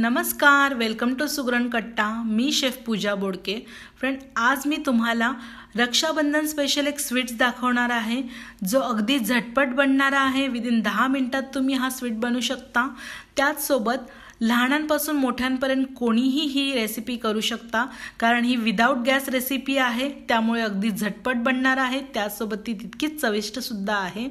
नमस्कार welcome to सुगरण कट्टा मी chef पूजा बोडके friend आज मी तुम्हाला रक्षाबंधन स्पेशल एक स्वीट्स दाखवणार आहे जो अगदी झटपट बनणारा आहे विदिन दहा मिनटात तुम्ही हा स्वीट बनू शकता त्याचसोबत लहानांपासून मोठ्यांपर्यंत कोणीही ही रेसिपी करू शकता कारण ही विदाऊट गॅस रेसिपी आहे त्यामुळे अगदी झटपट बनणार आहे त्याचसोबत ती तितकीच चविष्टसुद्धा आहे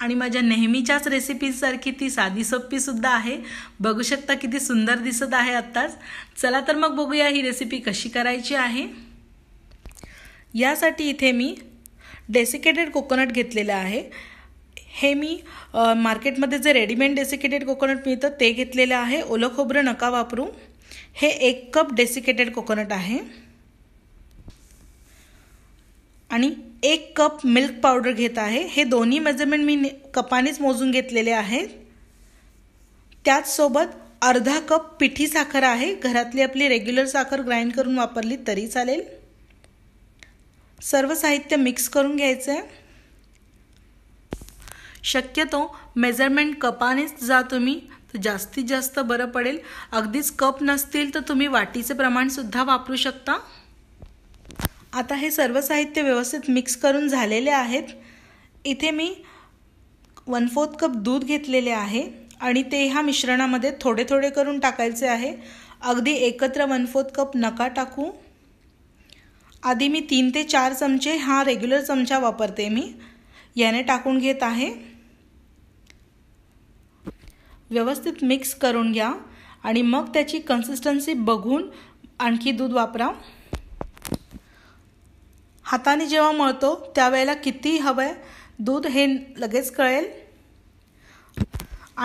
आणि माझ्या नेहमीच्याच रेसिपीजसारखी ती साधी सोपीसुद्धा आहे बघू शकता किती सुंदर दिसत आहे आत्ताच चला तर मग बघूया ही रेसिपी कशी करायची आहे यासाठी इथे मी डेसिकेटेड कोकोनट घेतलेलं आहे हे मी मार्केटमध्ये जे रेडीमेड डेसिकेटेड कोकोनट मिळतं ते घेतलेलं आहे ओलं खोबरं नका वापरू हे एक कप डेसिकेटेड कोकोनट आहे आणि एक कप मिल्क पावडर घेत आहे हे दोन्ही मेजरमेंट मी कपानेच मोजून घेतलेले आहेत त्याचसोबत अर्धा कप पिठी साखर आहे घरातली आपली रेग्युलर साखर ग्राइंड करून वापरली तरी चालेल सर्व साहित्य मिक्स करून घ्यायचं आहे शक्यतो मेजरमेंट कपानेच जा तुम्ही तर जास्तीत जास्त बरं पडेल अगदीच कप नसतील तर तुम्ही वाटीचे प्रमाणसुद्धा वापरू शकता आता हे सर्व साहित्य व्यवस्थित मिक्स करून झालेले आहेत इथे मी वन फोर्थ कप दूध घेतलेले आहे आणि ते ह्या मिश्रणामध्ये थोडे थोडे करून टाकायचे आहे अगदी एकत्र वन फोर्थ कप नका टाकू आधी मी तीन ते चार चमचे हा रेग्युलर चमचा वापरते मी याने टाकून घेत आहे व्यवस्थित मिक्स करून घ्या आणि मग त्याची कन्सिस्टन्सी बघून आणखी दूध वापरा हाताने जेव्हा मळतो त्यावेळेला किती हवं आहे दूध हे लगेच कळेल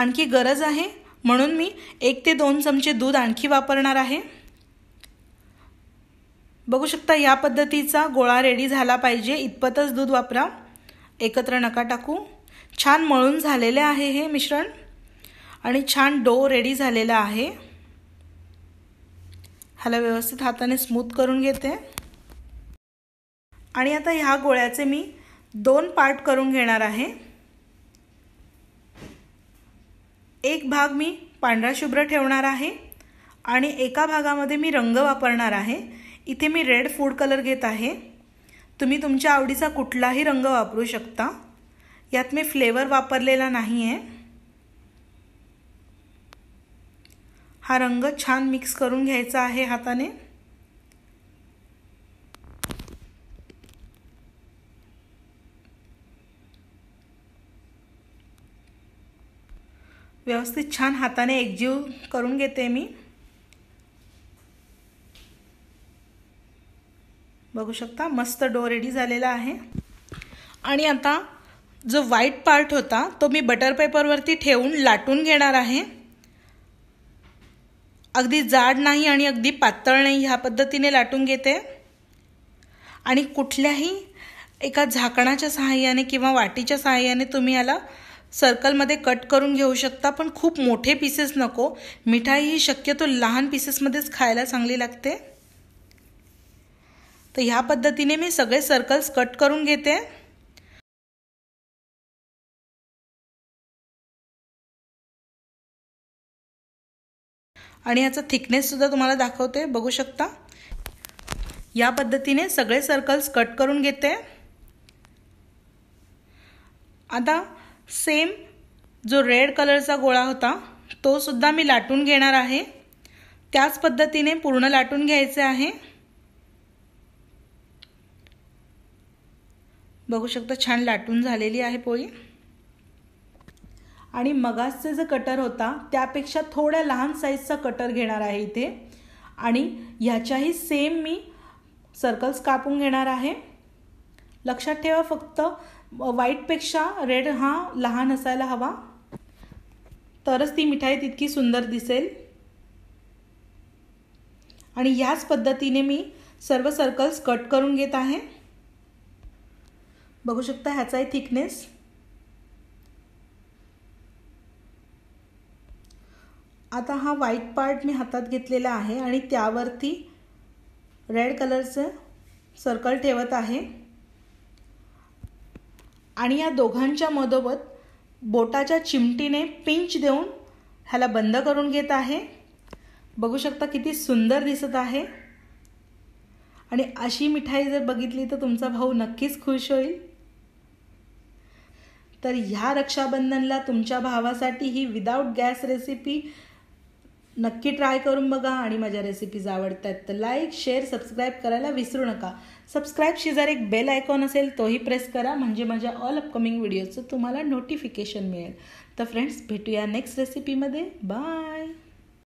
आणखी गरज आहे म्हणून मी एक ते दोन चमचे दूध आणखी वापरणार आहे बघू शकता या पद्धतीचा गोळा रेडी झाला पाहिजे इतपतच दूध वापरा एकत्र नका टाकू छान मळून झालेले आहे हे मिश्रण आणि छान डो रेडी झालेला आहे ह्याला व्यवस्थित हाताने स्मूथ करून घेते आणि आता ह्या गोळ्याचे मी दोन पार्ट करून घेणार आहे एक भाग मी पांढरा शुभ्र ठेवणार आहे आणि एका भागामध्ये मी रंग वापरणार आहे इथे मी रेड फूड कलर घेत आहे तुम्ही तुमच्या आवडीचा कुठलाही रंग वापरू शकता यात मी फ्लेवर वापरलेला नाही आहे हा रंग छान मिक्स करून घ्यायचा आहे हाताने व्यवस्थित छान हाताने एकजीव करून घेते मी बघू शकता मस्त डो रेडी झालेला आहे आणि आता जो व्हाईट पार्ट होता तो मी बटर पेपरवरती ठेवून लाटून घेणार आहे अगदी जाड नाही आणि अगदी पातळ नाही ह्या पद्धतीने लाटून घेते आणि कुठल्याही एका झाकणाच्या सहाय्याने किंवा वाटीच्या सहाय्याने तुम्ही याला सर्कलमध्ये कट करून घेऊ शकता पण खूप मोठे पीसेस नको मिठाई ही शक्यतो लहान पीसेसमध्येच खायला चांगली लागते तर ह्या पद्धतीने मी सगळे सर्कल्स कट करून घेते आणि याचा सुद्धा तुम्हाला दाखवते बघू शकता या पद्धतीने सगळे सर्कल्स कट करून घेते आता सेम जो रेड कलरचा गोळा होता तो सुद्धा मी लाटून घेणार आहे त्याच पद्धतीने पूर्ण लाटून घ्यायचे आहे बघू शकता छान लाटून झालेली आहे पोळी आणि मगासचे जो कटर होता त्यापेक्षा थोड्या लहान साईजचा कटर घेणार आहे इथे आणि ह्याच्याही सेम मी सर्कल्स कापून घेणार आहे लक्षात ठेवा फक्त व्हाईटपेक्षा रेड हा लहान असायला हवा तरच ती मिठाई तितकी सुंदर दिसेल आणि ह्याच पद्धतीने मी सर्व सर्कल्स कट करून घेत आहे बघू शकता ह्याचा आहे थिकनेस आता हा व्हाईट पार्ट मी हातात घेतलेला आहे आणि त्यावरती रेड कलरचं सर्कल ठेवत आहे आणि या दोघांच्या मधोमध बोटाच्या चिमटीने पिंच देऊन ह्याला बंद करून घेत आहे बघू शकता किती सुंदर दिसत आहे आणि अशी मिठाई जर बघितली तर तुमचा भाऊ नक्कीच खुश होईल तर ह्या रक्षाबंधनला तुमच्या भावासाठी ही विदाउट गॅस रेसिपी नक्की ट्राय करून बघा आणि माझ्या रेसिपीज आवडत आहेत तर लाईक शेअर सबस्क्राईब करायला विसरू नका सबस्क्राईब शेजारी एक बेल आयकॉन असेल तोही प्रेस करा म्हणजे माझ्या ऑल अपकमिंग व्हिडिओचं तुम्हाला नोटिफिकेशन मिळेल तर फ्रेंड्स भेटूया नेक्स्ट रेसिपीमध्ये बाय